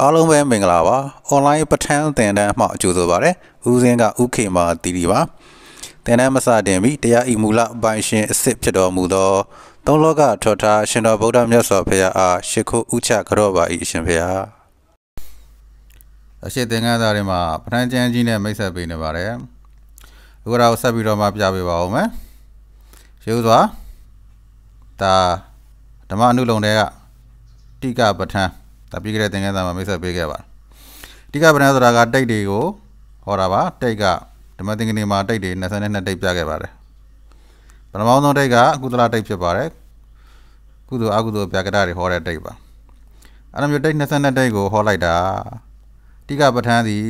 အားလုံးပဲမင်္ဂလာပါ။ online ပဋ္ဌာန်းသင်တန်းမှအကျိုးဆိုပါရစေ။ဦးစင်းကဥခေမာတီတီပါ။သင်တန်းမစတင်ပြီးတရားဤမူလပိုင်ရှင်အစစ်ဖြစ်တော်မူသော သုံးလောကထောထားရှင်တော်ဗုဒ္ဓမြတ်စွာဘုရားအားရှ िख ုဥချကြော့ပါ၏အရှင်ဘုရား။အရှိသင်္ကန်းသားတွေမှာပဋ္ဌာန်းကျမ်းကြီးနဲ့မိတ်ဆက်ပေးနေပါတယ်။ဥပဒေကိုဆက်ပြီးတော့မှပြပေးပါဦးမယ်။ရိုးစွာဒါဓမ္မအနုလုံတွေကတိကပဋ္ဌာန်းဒါပြီးခဲ့တဲ့သင်ခန်းစာမှာမိတ်ဆက်ပေးခဲ့ပါတိကဗရဏဆိုတာကတိတ်တွေကို ဟောတာပါတိတ်ကဓမ္မသင်္ကနေ့မှာတိတ်တွေ22တိတ်ပြခဲ့ပါတယ်ပထမဆုံးတိတ်ကအကုသလတိတ်ဖြစ်ပါတယ်ကုသိုလ်အကုသိုလ်ဗျာကတတွေဟောတဲ့တိတ်ပါအဲ့လိုမျိုးတိတ်22တိတ်ကိုဟောလိုက်တာတိကပဋ္ဌာန်းသည်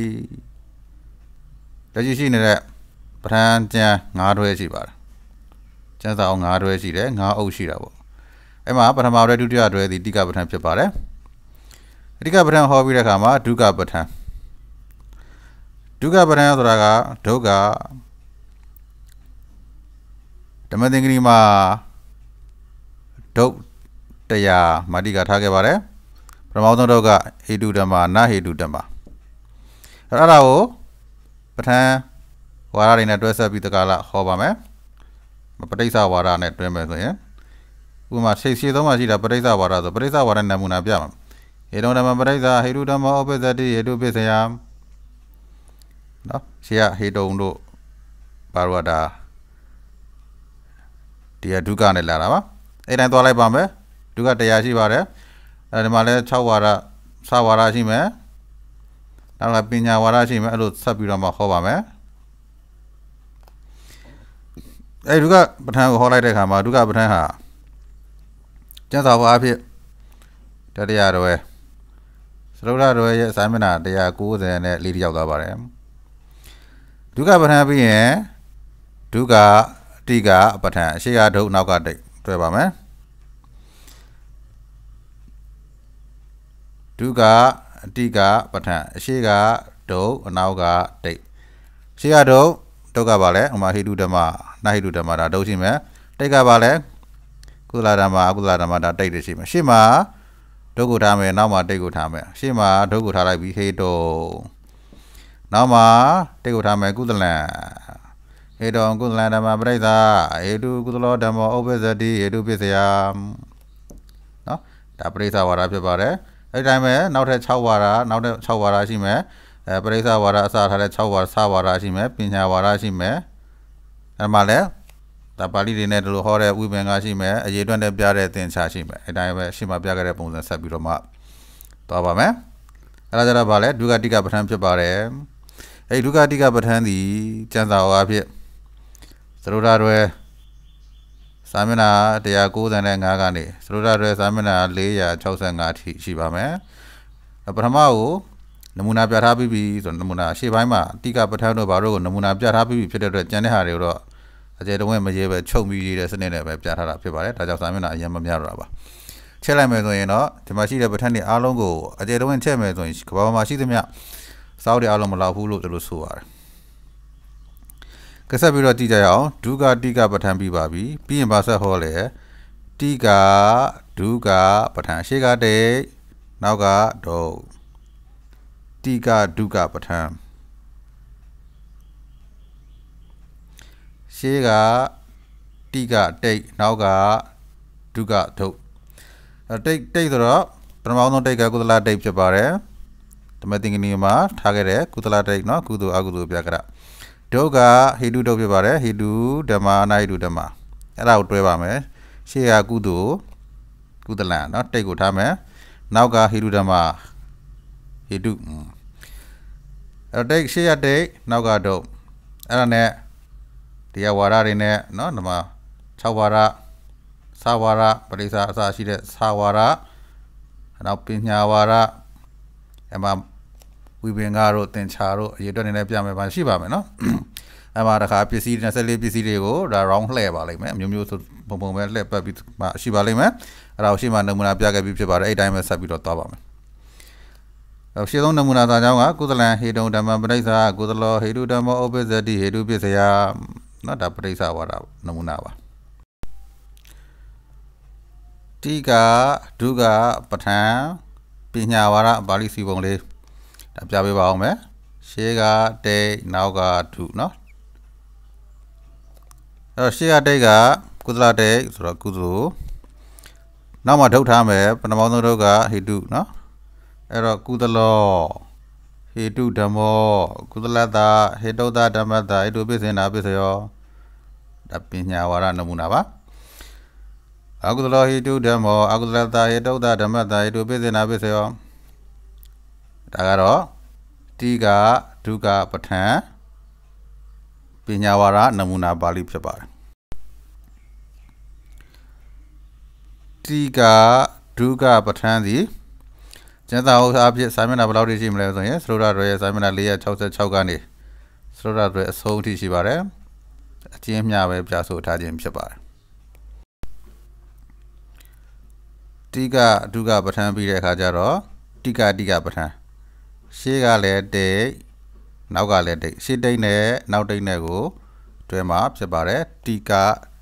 တကြီးရှိနေတဲ့ပဋ္ဌာန်းကျမ်း9တွဲရှိပါတယ်ကျမ်းစာအောင်9တွဲရှိတယ်9အုပ်ရှိတာပေါ့အဲ့မှာပထမတွဲဒုတိယတွဲသည်တိကပဋ္ဌာန်းဖြစ်ပါတယ်အဓိကပဋ္ဌာန်ဟောပြီးတဲ့အခါမှာဒုက္ခပဋ္ဌာန်ဒုက္ခပဋ္ဌာန်ဆိုတာကဒုက္ခဓမ္မသင်္ကတိမှာဒုက္ခတရားမာတိကထားခဲ့ပါတယ်ပထမဆုံးဒုက္ခဟေတုဓမ္မနာဟေတုဓမ္မအဲ့ဒါကိုပဋ္ဌာန်ဝါဒတွေနဲ့တွဲဆက်ပြီးတကလာဟောပါမယ်ပဋိစ္စဝါဒနဲ့တွဲမယ်ဆိုရင်ဥပမာရှိရှိသုံးမှာရှိတာပဋိစ္စဝါဒဆိုပဋိစ္စဝါဒနမူနာပြမှာဧတုံဓမ္မပရိစ္ဆာဟိတုဓမ္မောဥပ္ပဇတိဟိတုပစ္စယံနော်ရှေ့ကဟိတုံတို့ဘာလို့ကဒါဒီကဒုက္ခနဲ့လာတာပါအဲ့တိုင်းသွားလိုက်ပါမယ်ဒုက္ခတရားရှိပါတယ်အဲဒီမှာလဲ6ဝါရစဝါရရှိမယ်နောက်ကပညာဝါရရှိမယ်အဲ့လိုဆက်ပြီးတော့မှဟောပါမယ်အဲ့ဒုက္ခပဋ္ဌာန်းကိုဟောလိုက်တဲ့အခါမှာဒုက္ခပဋ္ဌာန်းဟာကျမ်းစာပေါ်အဖြစ်တရားတော်ရဲ့သရုပ်ရတော်ရဲ့စာမျက်နှာ190နဲ့လေးရောက်သွားပါတယ်ဒုက္ခပဋ္ဌာန်းပြီးရင်ဒုက္ခတိကပဋ္ဌာန်းအရှိကဒုနောက်ကတိတ်တွဲပါမယ်ဒုက္ခအတိကပဋ္ဌာန်းအရှိကဒုအနောက်ကတိတ်ရှိကဒုဒုက္ခပါလဲဥမာဟိတုဓမ္မနာဟိတုဓမ္မဒါဒုရှိမယ်တိတ်ကပါလဲကုသလဓမ္မအကုသလဓမ္မဒါတိတ်တွေရှိမယ်ရှိမှာဒုက္ခထားမယ်နောက်မှာတိတ်ကိုထားမယ်ရှေ့မှာဒုက္ခထားလိုက်ပြီးဟေတုံနောက်မှာတိတ်ကိုထားမယ်ကုသလံဟေတုံကုသလံဓမ္မပရိသဟေတုကုသလောဓမ္မဥပ္ပဇ္ဇတိဟေတုပစ္စယနော်ဒါပရိသဝါဒဖြစ်ပါတယ်အဲ့ဒီတိုင်းပဲနောက်ထပ်6ဝါဒနောက်ထပ်6ဝါဒရှိမယ်အဲပရိသဝါဒအစထားတဲ့6ဝါဒစဝါဒရှိမယ်ပညာဝါဒရှိမယ်အဲ့မှာလည်းဒါပါဠိတွေနဲ့ဒီလိုဟောတဲ့ဝိပင်္ဂရှိမယ်အရေးအတွက်နဲ့ပြတဲ့သင်္ချာရှိမယ်အဲတိုင်းပဲရှင်းမပြခဲ့တဲ့ပုံစံဆက်ပြီးတော့မှသွားပါမယ်အဲဒါကြတော့ဗာလဲဒုက္ခတိကပဋ္ဌာန်းဖြစ်ပါတယ်အဲဒီဒုက္ခတိကပဋ္ဌာန်းသည်ကျမ်းစာဟောအဖြစ်သရုဒ္ဓရွယ်စာမျက်နှာ195ကနေသရုဒ္ဓရွယ်စာမျက်နှာ465အထိရှိပါမယ်ပထမကိုနမူနာပြထားပြီးပြီဆိုတော့နမူနာရှေ့ပိုင်းမှာတိကပဋ္ဌာန်းတို့ဘာတို့ကိုနမူနာပြထားပြီးပြီဖြစ်တဲ့အတွက်ကျန်တဲ့ဟာတွေကိုတော့အကျယ်တဝင်းမရေပဲချုပ်ပြီးရေးတဲ့စနစ်နဲ့ပဲပြထားတာဖြစ်ပါတယ်ဒါကြောင့်စာမျက်နှာအရင်မများတော့တာပါချက်လိုက်မယ်ဆိုရင်တော့ဒီမှာရှိတဲ့ပဋ္ဌာန်းတွေအားလုံးကိုအကျယ်တဝင်းချက်မယ်ဆိုရင်ကမ္ဘာမှာရှိသမျှစောက်တွေအားလုံးမလောက်ဘူးလို့သူတို့ဆိုပါတယ်ကဆက်ပြီးတော့ကြည့်ကြရအောင်ဒုက္ခတိကပဋ္ဌာန်းပြီးပါပြီပြီးရင်ဗာဆက်ဟောလေတိကဒုက္ခပဋ္ဌာန်းရှေ့ကတိတ်နောက်ကဒုတိကဒုက္ခပဋ္ဌာန်းရှေးကတိကတိတ် နောက်ကဒုကထုပ်တိတ်တိတ်ဆိုတော့ပထမဆုံးတိတ်ကကုသလတိတ်ဖြစ်ပါတယ်ဓမ္မသင်္ကနီမှာထားခဲ့တဲ့ကုသလတိတ်နော်ကုသိုလ်အကုသိုလ်ပြကရဒုကဟိတုဒုဖြစ်ပါတယ်ဟိတုဓမ္မနာဟိတုဓမ္မအဲ့ဒါကိုတွဲပါမယ်ရှေးကကုသိုလ်ကုသလနော်တိတ်ကိုထားမယ်နောက်ကဟိတုဓမ္မဟိတုအဲ့တော့တိတ်ရှေးရတိတ်နောက်ကဒုအဲ့ဒါနဲ့တရားဝါဒတွေနဲ့เนาะဒီမှာ6ဝါဒစာဝါဒပရိသအစရှိတဲ့စာဝါဒနောက်ပညာဝါဒအဲမှာဝိပင်္ဂတို့သင်္ချာတို့အရေးအတွက်နေနဲ့ပြမယ်ပါရှိပါမယ်เนาะအဲမှာတခါပစ္စည်း24ပစ္စည်းတွေကိုဒါ round လှည့်ပါလိမ့်မယ်မျိုးမျိုးဆိုပုံပုံပဲလှည့်ပတ်ပြီးမှရှိပါလိမ့်မယ်အဲဒါကိုရှိမှနမူနာပြခဲ့ပြီးဖြစ်ပါတယ်အဲ့တိုင်းပဲဆက်ပြီးတော့သွားပါမယ်အရှိဆုံးနမူနာသာကြောင့်ကကုသလံဟေတုံဓမ္မပရိစ္ဆာကုသလောဟေတုဓမ္မောဥပ္ပဇ္ဇတိဟေတုပစ္စယနော်ဒါပဋိစ္စဝါဒနမူနာပါတိကဒုကပဋ္ဌံပညာဝါဒပါဠိစီပုံလေးဒါပြပေးပါအောင်မယ်ရှေးကတိတ်နောက်ကဒုနော်အဲ့တော့ရှေးကတိတ်ကကုသလတိတ်ဆိုတော့ကုသိုလ်နောက်မှာထုတ်ထားမယ်ပထမဆုံးထုတ်ကဟိတုနော်အဲ့တော့ကုသလောဟေတုဓမ္မောကုသလတ္တဟေတုတ္တဓမ္မတ္တဣတုပိစေနာပိစယောဒါပညာဝါဒနမူနာပါအကုသလဟိတုဓမ္မောအကုသလတာယတုဒ္ဒဓမ္မတာယတုပိစေနာပိစေယောဒါကတော့တိကဒုကပဋ္ဌံပညာဝါဒနမူနာပါဠိဖြစ်ပါတယ်တိကဒုကပဋ္ဌံသည်ကျန်တာဥစားဖြစ်စာမျက်နှာဘယ်လောက်ရှိမလဲဆိုရင်သရုဒ္ဓရရဲ့စာမျက်နှာ466ကနေသရုဒ္ဓရရဲ့အဆုံးအထိရှိပါတယ်အချင်းအမျှပဲပြဆိုထားခြင်းဖြစ်ပါတယ်တိကအတုကပဋ္ဌာန်းပြီးတဲ့အခါကျတော့တိကတိကပဋ္ဌာန်းရှေ့ကလည်းတိတ်နောက်ကလည်းတိတ်ရှေ့တိတ်နဲ့နောက်တိတ်နဲ့ကို တွဲမှာဖြစ်ပါတယ်တိက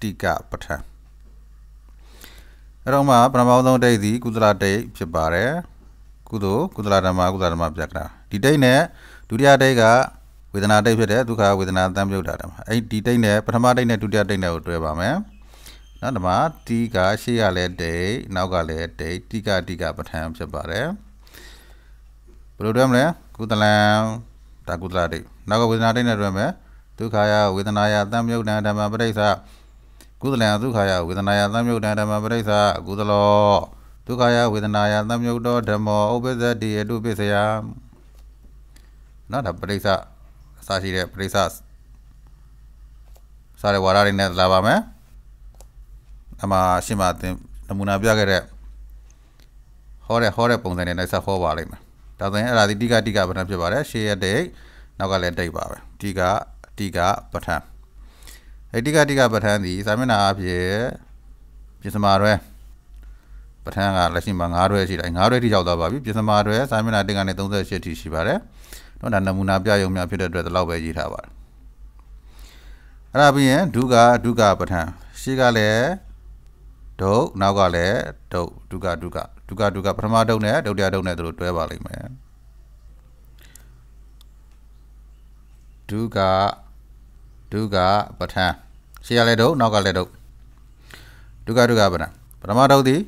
တိကပဋ္ဌာန်းအဲ့တော့မှပရမောသုံးတိတ်သည်ကုသလတိတ်ဖြစ်ပါတယ်ကုသိုလ်ကုသလဓမ္မကုသလဓမ္မပြက္ခဏာဒီတိတ်နဲ့ဒုတိယတိတ်ကဝေဒနာတိတ်ဖြစ်တဲ့ဒုက္ခဝေဒနာသံပြုတ်တာတယ်အဲ့ဒီတိတ်နဲ့ပထမတိတ်နဲ့ဒုတိယတိတ်နဲ့ကိုတွဲပါမယ်နော်ဒီမှာတိကရှေ့ကလည်းတိတ်နောက်ကလည်းတိတ်တိကတိကပဋ္ဌာန်ဖြစ်ပါတယ်ဘယ်လိုတွဲမလဲကုသလံဒါကုသလတိတ်နောက်ကဝေဒနာတိတ်နဲ့တွဲမယ်ဒုက္ခယဝေဒနာယသံမြုပ်တံဓမ္မပရိစ္ဆကုသလံဒုက္ခယဝေဒနာယသံမြုပ်တံဓမ္မပရိစ္ဆအကုသလောဒုက္ခယဝေဒနာယသံမြုပ်တော်ဓမ္မောဥပ္ပဇ္ဇတိအတုပစ္စယနော်ဒါပရိစ္ဆအစရှိတဲ့ပရိသတ်စားတဲ့ဝါဒတွေနဲ့လာပါမယ်အမှရှင်းမှသင်နမူနာပြခဲ့တဲ့ဟောတဲ့ဟောတဲ့ပုံစံနဲ့လိုက်ဆက်ဟောပါလိမ့်မယ်ဒါဆိုရင်အဲ့ဒါဒီတိကတိကပဋ္ဌာန်းဖြစ်ပါတယ်ရှေးရတဲ့နောက်ကလည်းတိတ်ပါပဲတိကတိကပဋ္ဌာန်းအဲ့တိကတိကပဋ္ဌာန်းဒီစာမျက်နှာအဖြစ်ပြစ္စမာရွဲပဋ္ဌာန်းကလက်ရှိမှာ9ရွဲရှိတယ်9ရွဲထိရောက်သွားပါပြီပြစ္စမာရွဲစာမျက်နှာ1ကနေ38ထိရှိပါတယ်နော်ဒါနမူနာပြယုံများဖြစ်တဲ့အတွက်ဒီလောက်ပဲရေးထားပါတယ်အဲ့ဒါပြီးရင်ဒုက္ခဒုက္ခပဋ္ဌာန်ရှေ့ကလည်းဒုနောက်ကလည်းဒုဒုက္ခဒုက္ခဒုက္ခဒုက္ခပထမဒုနဲ့ဒုတိယဒုနဲ့သူတို့တွဲပါလိမ့်မယ်ဒုက္ခဒုက္ခပဋ္ဌာန်ရှေ့ကလည်းဒုနောက်ကလည်းဒုဒုက္ခဒုက္ခပဋ္ဌာန်ပထမဒုသည်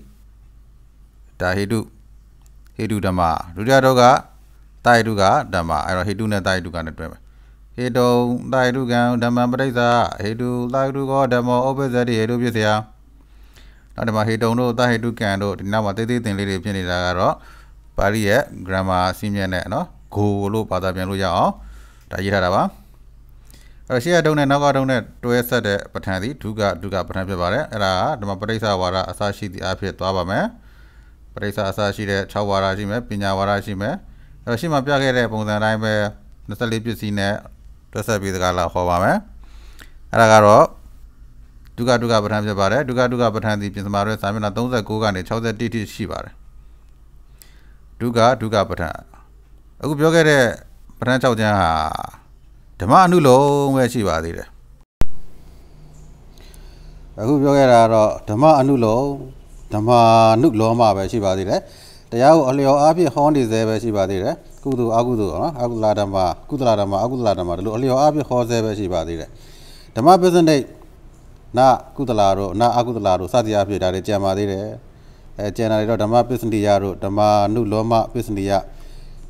ဒါဟိတုဟိတုဓမ္မဒုတိယဒုက္ခတာယတုကဓမ္မအဲ့တော့ဟေတုနဲ့တာယတုကနဲ့တွဲမယ်ဟေတုံတာယတုကံဓမ္မပရိစ္ဆာဟေတုတာယတုကောဓမ္မောဥပ္ပဇ္ဇတိဟေတုဖြစ်เสียနောက်ဓမ္မဟေတုံတို့တာဟေတုကံတို့ဒီနောက်မှာသေးသေးတင်လေးတွေဖြစ်နေတာကတော့ပါဠိရဲ့ grammar စီးမြက်နဲ့နော်ဂိုလို့ဘာသာပြန်လို့ရအောင်ဒါရေးထားတာပါအဲ့ရှေ့ကတုံးနဲ့နောက်ကတုံးနဲ့တွဲဆက်တဲ့ပဋ္ဌာန်သည်ဒုက္ခဒုက္ခပဋ္ဌာန်ဖြစ်ပါတယ်အဲ့ဒါဓမ္မပရိစ္ဆဝါဒအစရှိသည့်အဖြစ်သွားပါမယ်ပရိစ္ဆအစရှိတဲ့6ဝါဒရှိမယ်ပညာဝါဒရှိမယ်အဲ့တော့ရှေ့မှာပြခဲ့တဲ့ပုံစံအတိုင်းပဲ24ပစ္စည်းနဲ့တွက်ဆက်ပြီးတကားလာခေါ်ပါမယ်အဲ့ဒါကတော့ဒုက္ခဒုက္ခပဋ္ဌာန်းဖြစ်ပါတယ်ဒုက္ခဒုက္ခပဋ္ဌာန်းဒီပြင်စမာရဲစာမျက်နှာ39ကနေ61တိရှိပါတယ်ဒုက္ခဒုက္ခပဋ္ဌာန်းအခုပြောခဲ့တဲ့ပဋ္ဌာန်း6ကျမ်းဟာဓမ္မအနုလုံးပဲရှိပါသေးတယ်အခုပြောခဲ့တာကတော့ဓမ္မအနုလုံးဓမ္မအနုလောမပဲရှိပါသေးတယ်တရားကိုအလျော်အားဖြင့်ဟောနေစေပဲရှိပါသေးတယ်ကုသိုလ်အကုသိုလ်နော်အကုသလဓမ္မကုသလဓမ္မအကုသလဓမ္မတို့အလျော်အားဖြင့်ဟောစေပဲရှိပါသေးတယ်ဓမ္မပစ္စနိနာကုသလာတို့နာအကုသလာတို့စသည်အားဖြင့်ဒါတွေကြံပါသေးတယ်အဲကျန်တာတွေတော့ဓမ္မပစ္စနိယတို့ဓမ္မနုလောမပစ္စနိယ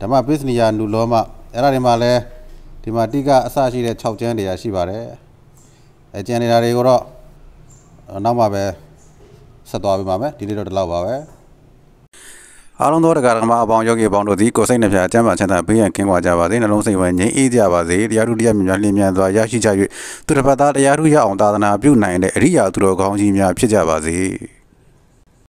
ဓမ္မပစ္စနိယနုလောမအဲ့ဒါတွေမှာလဲဒီမှာတိကအစရှိတဲ့6ကျမ်းတရားရှိပါတယ်အဲကျန်နေတာတွေကိုတော့နောက်မှပဲဆက်သွားပြပါမယ်ဒီနေ့တော့ဒီလောက်ပါပဲအားလုံးသောတရားဓမ္မအပေါင်းယောဂီအပေါင်းတို့သည်ကိုယ်စိတ်နှပြအကျမ်းပါချမ်းသာပေးရန်ကင်းကွာကြပါစေနှလုံးစိတ်ဝင်ငြိမ်အေးကြပါစေတရားဓုတရားမြတ်များလျင်မြန်စွာရရှိကြ၍သူတစ်ပါးသားတရားဓုရအောင်သာသနာပြုနိုင်တဲ့အရိယာသူတော်ကောင်းကြီးများဖြစ်ကြပါစေ။